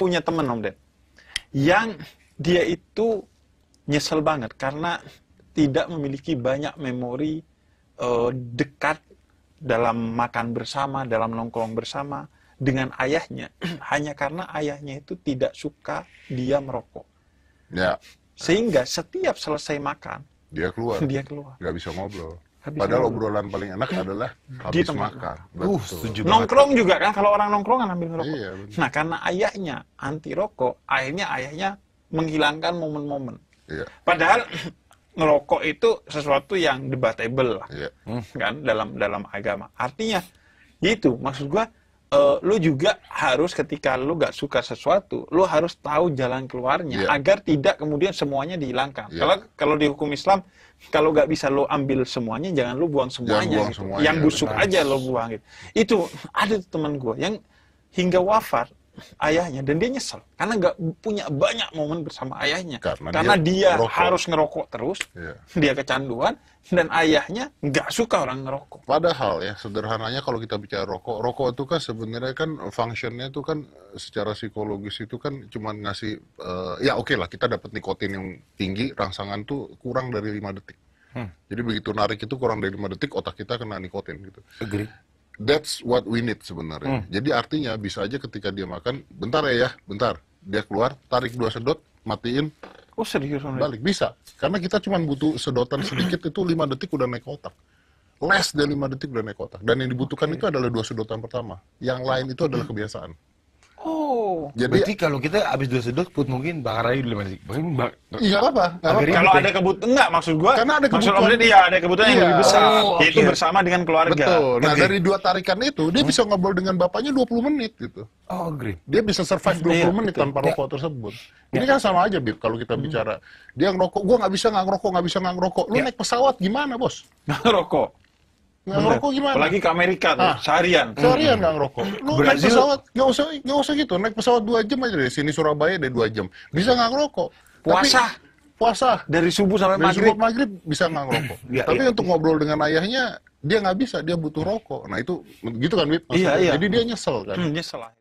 punya teman Om Ded yang dia itu nyesel banget karena tidak memiliki banyak memori uh, dekat dalam makan bersama, dalam nongkrong bersama dengan ayahnya hanya karena ayahnya itu tidak suka dia merokok. Ya. Sehingga setiap selesai makan dia keluar. Dia keluar. Gak bisa ngobrol. Habis Padahal ngerokok. obrolan paling enak adalah habis di makan. Uh, setuju nongkrong juga kan kalau orang nongkrong kan ambil ngerokok. Iya, nah, karena ayahnya anti rokok, akhirnya ayahnya menghilangkan momen-momen. Iya. Padahal ngerokok itu sesuatu yang debatable lah. Iya. Kan dalam dalam agama. Artinya itu maksud gua uh, lu juga harus ketika lu gak suka sesuatu, lu harus tahu jalan keluarnya yeah. agar tidak kemudian semuanya dihilangkan. Yeah. Kalau kalau di hukum Islam, kalau gak bisa lu ambil semuanya, jangan lu buang semuanya. buang gitu. yang busuk aja lu buang. Gitu. Itu ada teman gue yang hingga wafat ayahnya dan dia nyesel karena nggak punya banyak momen bersama ayahnya karena, karena dia, dia ngerokok. harus ngerokok terus yeah. dia kecanduan dan ayahnya nggak suka orang ngerokok padahal ya sederhananya kalau kita bicara rokok rokok itu kan sebenarnya kan fungsinya itu kan secara psikologis itu kan cuman ngasih uh, ya oke okay lah kita dapat nikotin yang tinggi rangsangan tuh kurang dari lima detik Hmm. Jadi begitu narik itu kurang dari lima detik otak kita kena nikotin gitu. Agree. That's what we need sebenarnya. Hmm. Jadi artinya bisa aja ketika dia makan, bentar ya ya, bentar. Dia keluar, tarik dua sedot, matiin. Oh serius? Balik, bisa. Karena kita cuma butuh sedotan sedikit itu lima detik udah naik otak. Less dari 5 detik udah naik otak. Dan yang dibutuhkan okay. itu adalah dua sedotan pertama. Yang lain itu adalah kebiasaan. Oh. Jadi Berarti kalau kita habis dua sedot put mungkin bakar aja dulu masih. Mungkin bak. Iya apa? apa. Kalau ada kebutuhan enggak maksud gua. Karena ada kebutuhan. Maksud dia iya, ada kebutuhan iya. yang lebih besar. Oh, itu bersama dengan keluarga. Betul. Nah, okay. dari dua tarikan itu dia bisa ngobrol dengan bapaknya 20 menit gitu. Oh, agree. Dia bisa survive 20 iya, menit betul. tanpa ya. rokok tersebut. Ya. Ini kan sama aja, Bib, kalau kita hmm. bicara. Dia ngerokok, gua nggak bisa nggak ngerokok, nggak bisa nggak ngerokok. Lu ya. naik pesawat gimana, Bos? Nggak ngerokok. Nggak ngerokok gimana? Apalagi ke Amerika tuh, ah, seharian. Seharian nggak ngerokok. Lu Brazil. naik pesawat, nggak usah, nggak usah gitu. Naik pesawat 2 jam aja deh. sini Surabaya deh 2 jam. Bisa nggak ngerokok. Puasa. Tapi, puasa. Dari subuh sampai dari maghrib. Subuh maghrib bisa nggak ngerokok. ya, Tapi ya. untuk ngobrol dengan ayahnya, dia nggak bisa. Dia butuh rokok. Nah itu, gitu kan Wip? Iya, iya. Jadi dia nyesel kan? Hmm, nyesel lah.